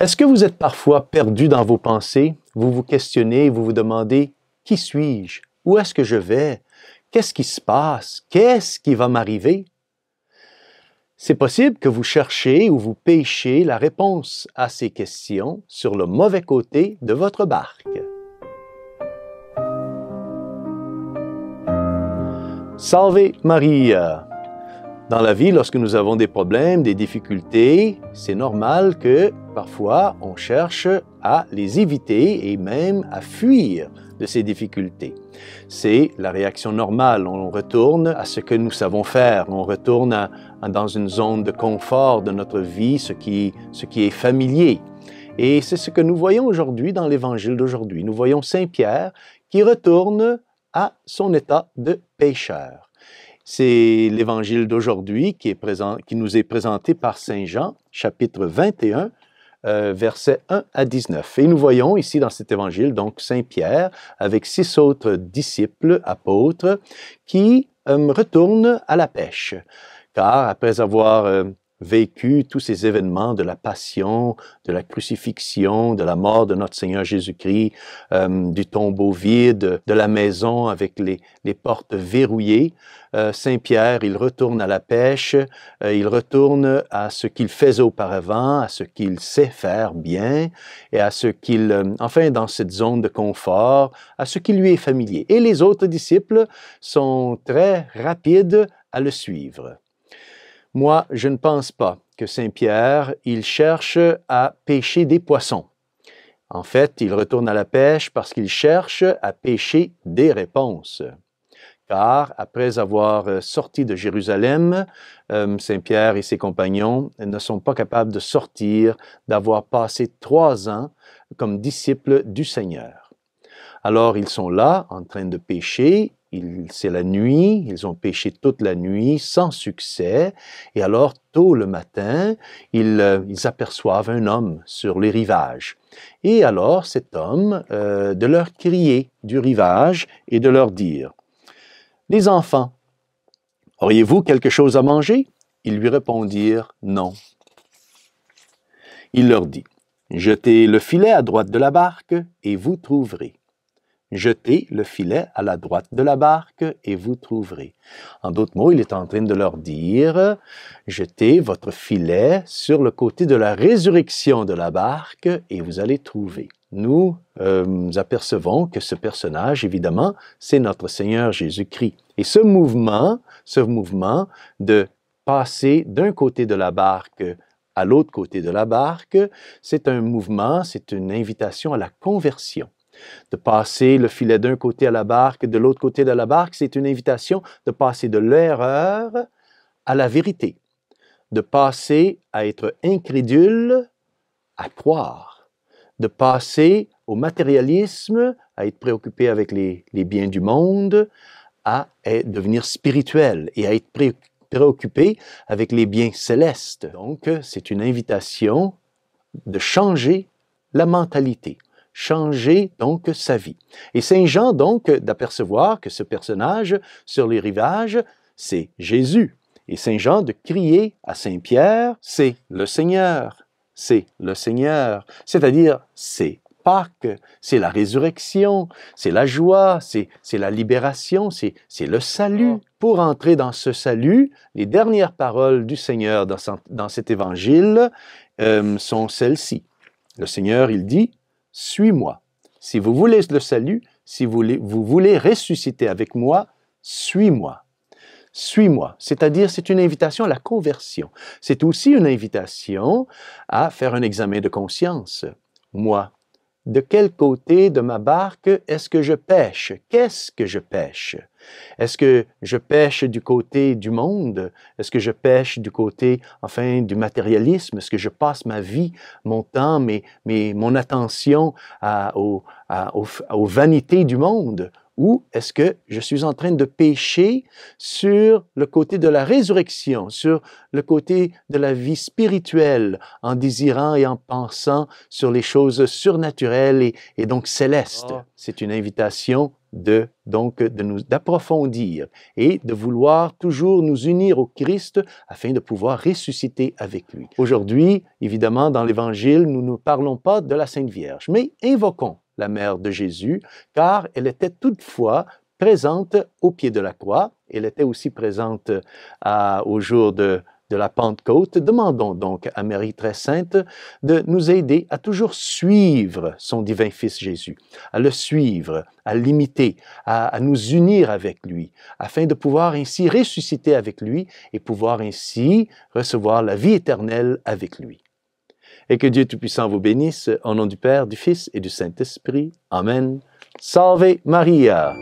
Est-ce que vous êtes parfois perdu dans vos pensées? Vous vous questionnez, vous vous demandez Qui suis-je? Où est-ce que je vais? Qu'est-ce qui se passe? Qu'est-ce qui va m'arriver? C'est possible que vous cherchiez ou vous pêchiez la réponse à ces questions sur le mauvais côté de votre barque. Salve Maria! Dans la vie, lorsque nous avons des problèmes, des difficultés, c'est normal que parfois on cherche à les éviter et même à fuir de ces difficultés. C'est la réaction normale. On retourne à ce que nous savons faire. On retourne dans une zone de confort de notre vie, ce qui, ce qui est familier. Et c'est ce que nous voyons aujourd'hui dans l'évangile d'aujourd'hui. Nous voyons Saint Pierre qui retourne à son état de pêcheur. C'est l'évangile d'aujourd'hui qui, qui, nous est présenté par Saint Jean, chapitre 21, euh, versets 1 à 19. Et nous voyons ici dans cet évangile, donc Saint Pierre, avec six autres disciples, apôtres, qui euh, retournent à la pêche. Car après avoir euh, vécu tous ces événements de la passion, de la crucifixion, de la mort de notre Seigneur Jésus-Christ, euh, du tombeau vide, de la maison avec les, portes verrouillées. Euh, Saint Pierre, il retourne à la pêche, euh, il retourne à ce qu'il faisait auparavant, à ce qu'il sait faire bien, et à ce qu'il, enfin, dans cette zone de confort, à ce qui lui est familier. Et les autres disciples sont très rapides à le suivre. Moi, je ne pense pas que Saint Pierre, il cherche à pêcher des poissons. En fait, il retourne à la pêche parce qu'il cherche à pêcher des réponses. Car après avoir euh, sorti de Jérusalem, euh, Saint Pierre et ses compagnons ne sont pas capables de sortir d'avoir passé trois ans comme disciples du Seigneur. Alors ils sont là en train de pêcher c'est la nuit, ils ont pêché toute la nuit sans succès, et alors tôt le matin, ils, euh, aperçoivent un homme sur les rivages. Et alors cet homme euh, de leur crier du rivage et de leur dire, Les enfants, auriez-vous quelque chose à manger Ils lui répondirent, Non. Il leur dit, Jetez le filet à droite de la barque et vous trouverez. Jetez le filet à la droite de la barque et vous trouverez. En d'autres mots, il est en train de leur dire, jetez votre filet sur le côté de la résurrection de la barque et vous allez trouver. Nous, euh, apercevons que ce personnage, évidemment, c'est notre Seigneur Jésus-Christ. Et ce mouvement, ce mouvement de passer d'un côté de la barque à l'autre côté de la barque, c'est un mouvement, c'est une invitation à la conversion. De passer le filet d'un côté à la barque, de l'autre côté de la barque, c'est une invitation de passer de l'erreur à la vérité, de passer à être incrédule, à croire, de passer au matérialisme, à être préoccupé avec les, biens du monde, à devenir spirituel et à être préoccupé avec les biens célestes. Donc, c'est une invitation de changer la mentalité changer donc sa vie. Et Saint Jean donc d'apercevoir que ce personnage sur les rivages, c'est Jésus. Et Saint Jean de crier à Saint Pierre, c'est le Seigneur, c'est le Seigneur, c'est-à-dire c'est Pâques, c'est la résurrection, c'est la joie, c'est la libération, c'est le salut. Oh. Pour entrer dans ce salut, les dernières paroles du Seigneur dans, dans cet évangile euh, sont celles-ci. Le Seigneur, il dit, suis-moi. Si vous voulez le salut, si vous voulez, ressusciter avec moi, suis-moi. Suis-moi, c'est-à-dire c'est une invitation à la conversion. C'est aussi une invitation à faire un examen de conscience. Moi, de quel côté de ma barque est-ce que je pêche Qu'est-ce que je pêche Est-ce que je pêche du côté du monde Est-ce que je pêche du côté, enfin, du matérialisme Est-ce que je passe ma vie, mon temps, mes, mon attention aux vanités du monde ou est-ce que je suis en train de pécher sur le côté de la résurrection, sur le côté de la vie spirituelle, en désirant et en pensant sur les choses surnaturelles et, donc célestes? Ah. C'est une invitation de donc de nous d'approfondir et de vouloir toujours nous unir au Christ afin de pouvoir ressusciter avec lui. Aujourd'hui, évidemment, dans l'Évangile, nous ne parlons pas de la Sainte Vierge, mais invoquons la mère de Jésus, car elle était toutefois présente au pied de la croix. Elle était aussi présente euh, au jour de, la Pentecôte. Demandons donc à Marie très sainte de nous aider à toujours suivre son divin Fils Jésus, à le suivre, à l'imiter, à, nous unir avec lui, afin de pouvoir ainsi ressusciter avec lui et pouvoir ainsi recevoir la vie éternelle avec lui et que Dieu Tout-Puissant vous bénisse au nom du Père, du Fils et du Saint-Esprit. Amen. Salve Maria.